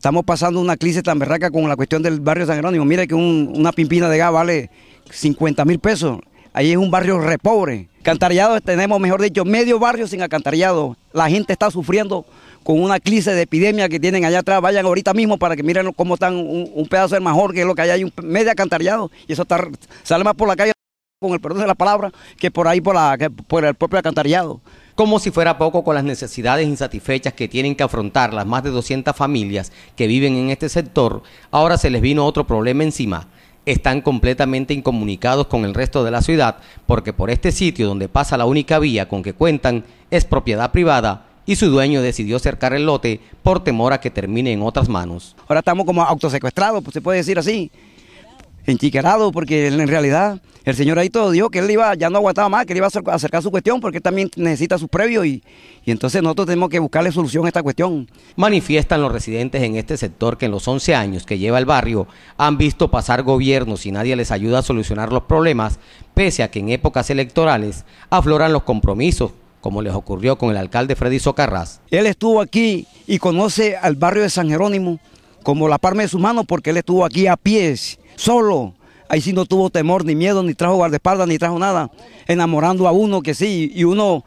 Estamos pasando una crisis tan berraca con la cuestión del barrio San Jerónimo. Mira que una pimpina de gas vale 50 mil pesos. Ahí es un barrio repobre. Cantarillados tenemos, mejor dicho, medio barrio sin acantarillado. La gente está sufriendo con una crisis de epidemia que tienen allá atrás. Vayan ahorita mismo para que miren cómo están un, pedazo de mejor que lo que hay. ahí, un medio acantarillado. y eso está, sale más por la calle, con el perdón de la palabra, que por ahí, por, la, por el propio acantarillado. Como si fuera poco con las necesidades insatisfechas que tienen que afrontar las más de 200 familias que viven en este sector, ahora se les vino otro problema encima están completamente incomunicados con el resto de la ciudad, porque por este sitio donde pasa la única vía con que cuentan es propiedad privada y su dueño decidió cercar el lote por temor a que termine en otras manos. Ahora estamos como autosecuestrados, pues se puede decir así enchicarado porque él, en realidad el señor ahí todo dijo que él iba, ya no aguantaba más, que él iba a acercar su cuestión porque él también necesita su previo y, y entonces nosotros tenemos que buscarle solución a esta cuestión. Manifiestan los residentes en este sector que en los 11 años que lleva el barrio han visto pasar gobiernos y nadie les ayuda a solucionar los problemas, pese a que en épocas electorales afloran los compromisos como les ocurrió con el alcalde Freddy Socarras. Él estuvo aquí y conoce al barrio de San Jerónimo como la palma de su mano porque él estuvo aquí a pies, solo. Ahí sí no tuvo temor, ni miedo, ni trajo guardaespaldas, ni trajo nada, enamorando a uno que sí, y uno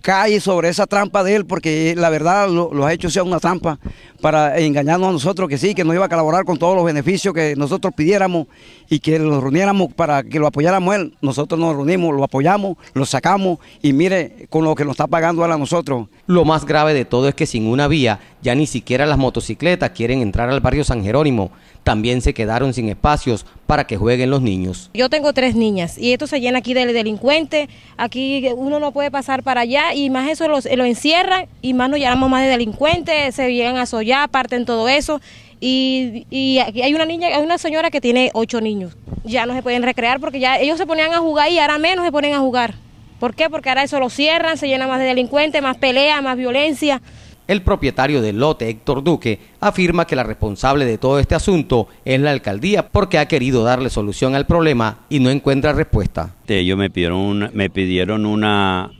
cae sobre esa trampa de él, porque la verdad lo, ha hecho sea una trampa para engañarnos a nosotros que sí, que nos iba a colaborar con todos los beneficios que nosotros pidiéramos y que nos reuniéramos para que lo apoyáramos él. Nosotros nos reunimos, lo apoyamos, lo sacamos y mire con lo que nos está pagando él a nosotros. Lo más grave de todo es que sin una vía ya ni siquiera las motocicletas quieren entrar al barrio San Jerónimo. También se quedaron sin espacios para que jueguen los niños. Yo tengo tres niñas y esto se llena aquí de delincuente Aquí uno no puede pasar para allá y más eso los, eh, lo encierran y más nos llamamos más de delincuentes, se llegan a sollar, parten todo eso. Y, aquí hay una niña, hay una señora que tiene ocho niños. Ya no se pueden recrear porque ya ellos se ponían a jugar y ahora menos se ponen a jugar. ¿Por qué? Porque ahora eso lo cierran, se llena más de delincuentes, más pelea, más violencia. El propietario del lote, Héctor Duque, afirma que la responsable de todo este asunto es la alcaldía porque ha querido darle solución al problema y no encuentra respuesta. Este, ellos me pidieron, me pidieron una,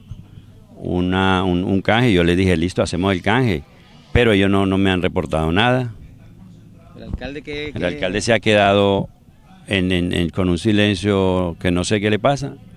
una, un, un, canje. Yo le dije, listo, hacemos el canje. Pero ellos no, no me han reportado nada. ¿El alcalde, se ha quedado con un silencio que no sé qué le pasa.